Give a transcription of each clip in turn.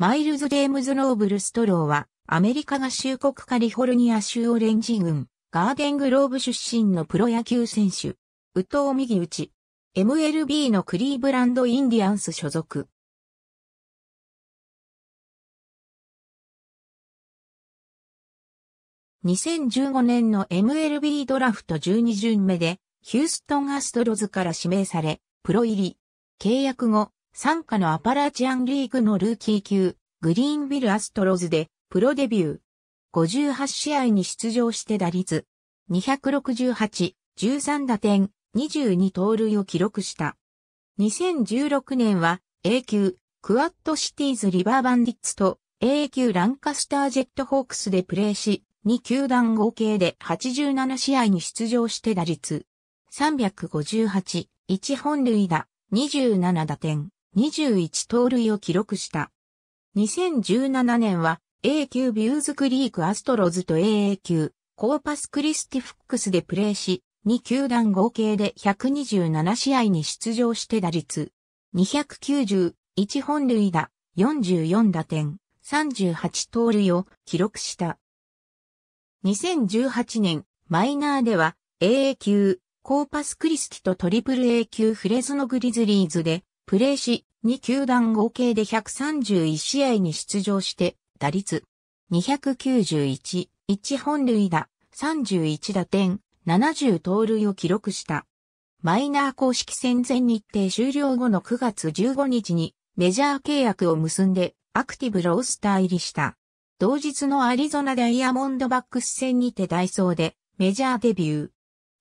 マイルズ・デームズ・ノーブル・ストローは、アメリカ合衆国カリフォルニア州オレンジ郡、ガーデングローブ出身のプロ野球選手。宇藤右打ち。MLB のクリーブランド・インディアンス所属。2015年の MLB ドラフト12巡目で、ヒューストン・アストロズから指名され、プロ入り。契約後、参加のアパラチアンリーグのルーキー級、グリーンビルアストロズでプロデビュー。58試合に出場して打率268、13打点、22盗塁を記録した。2016年は A 級クワッドシティーズリバーバンディッツと A 級ランカスタージェットホークスでプレーし、2球団合計で87試合に出場して打率358、1本塁打、27打点。21盗塁を記録した。2017年は A 級ビューズクリークアストロズと AA 級コーパスクリスティフックスでプレーし、2球団合計で127試合に出場して打率291本塁打44打点38盗塁を記録した。2018年マイナーでは AA 級コーパスクリスティとトリプル A 級フレズノグリズリーズでプレーし、2球団合計で131試合に出場して、打率291、1本塁打、31打点、70盗塁を記録した。マイナー公式戦前日程終了後の9月15日にメジャー契約を結んでアクティブロースター入りした。同日のアリゾナダイヤモンドバックス戦にてダイソーでメジャーデビュー。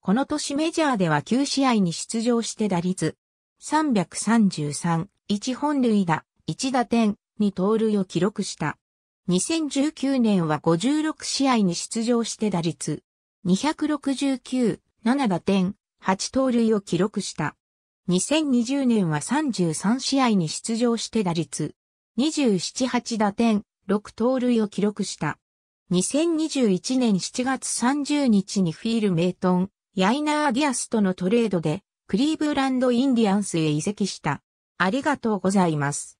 この年メジャーでは9試合に出場して打率333、1本塁打、1打点、2盗塁を記録した。2019年は56試合に出場して打率、269、7打点、8盗塁を記録した。2020年は33試合に出場して打率、27、8打点、6盗塁を記録した。2021年7月30日にフィール・メイトン、ヤイナー・ディアスとのトレードでクリーブランドインディアンスへ移籍した。ありがとうございます。